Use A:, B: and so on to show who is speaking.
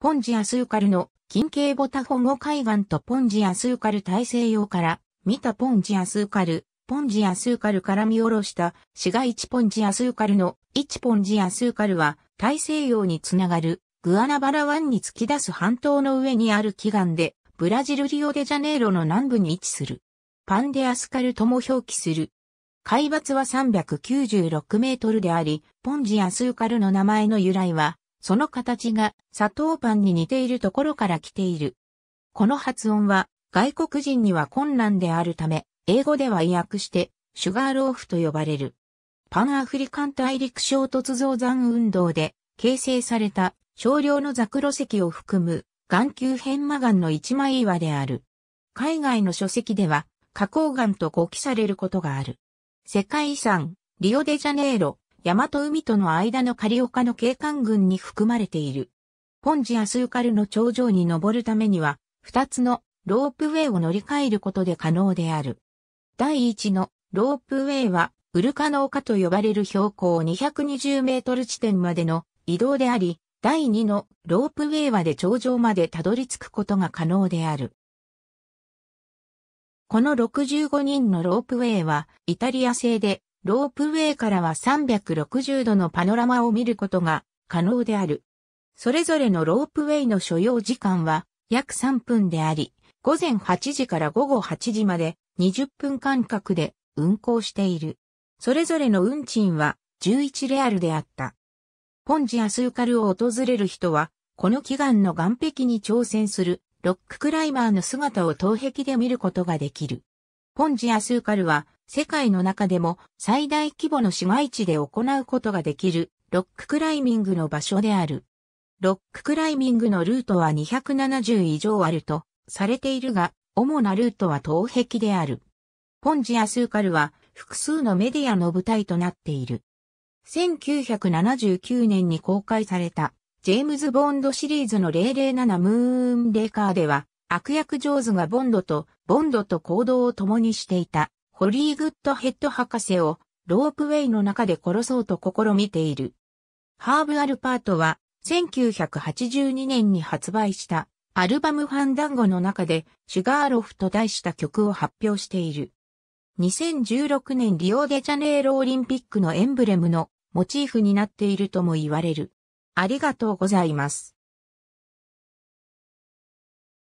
A: ポンジアスーカルの近景ボタフォゴ海岸とポンジアスーカル大西洋から見たポンジアスーカル、ポンジアスーカルから見下ろした市街地ポンジアスーカルの1ポンジアスーカルは大西洋につながるグアナバラ湾に突き出す半島の上にある奇岩でブラジルリオデジャネイロの南部に位置する。パンデアスカルとも表記する。海抜は396メートルであり、ポンジアスーカルの名前の由来は、その形が砂糖パンに似ているところから来ている。この発音は外国人には困難であるため、英語では意訳してシュガーローフと呼ばれる。パンアフリカン大陸衝突増産運動で形成された少量のザクロ石を含む眼球片麻岩の一枚岩である。海外の書籍では花崗岩と呼記されることがある。世界遺産、リオデジャネイロ、山と海との間の仮岡の景観群に含まれている。ポンジアスーカルの頂上に登るためには、二つのロープウェイを乗り換えることで可能である。第一のロープウェイは、ウルカの丘と呼ばれる標高220メートル地点までの移動であり、第二のロープウェイはで頂上までたどり着くことが可能である。この65人のロープウェイはイタリア製でロープウェイからは360度のパノラマを見ることが可能である。それぞれのロープウェイの所要時間は約3分であり、午前8時から午後8時まで20分間隔で運行している。それぞれの運賃は11レアルであった。ポンジアスーカルを訪れる人は、この祈願の岩壁に挑戦するロッククライマーの姿を東壁で見ることができる。ポンジアスーカルは世界の中でも最大規模の市街地で行うことができるロッククライミングの場所である。ロッククライミングのルートは270以上あるとされているが、主なルートは東壁である。ポンジアスーカルは複数のメディアの舞台となっている。1979年に公開されたジェームズ・ボンドシリーズの007ムーンレーカーでは悪役ジョーズがボンドとボンドと行動を共にしていたホリーグッドヘッド博士をロープウェイの中で殺そうと試みている。ハーブ・アルパートは1982年に発売したアルバムファンダンゴの中でシュガーロフと題した曲を発表している。2016年リオデジャネイロオリンピックのエンブレムのモチーフになっているとも言われる。ありがとうございます。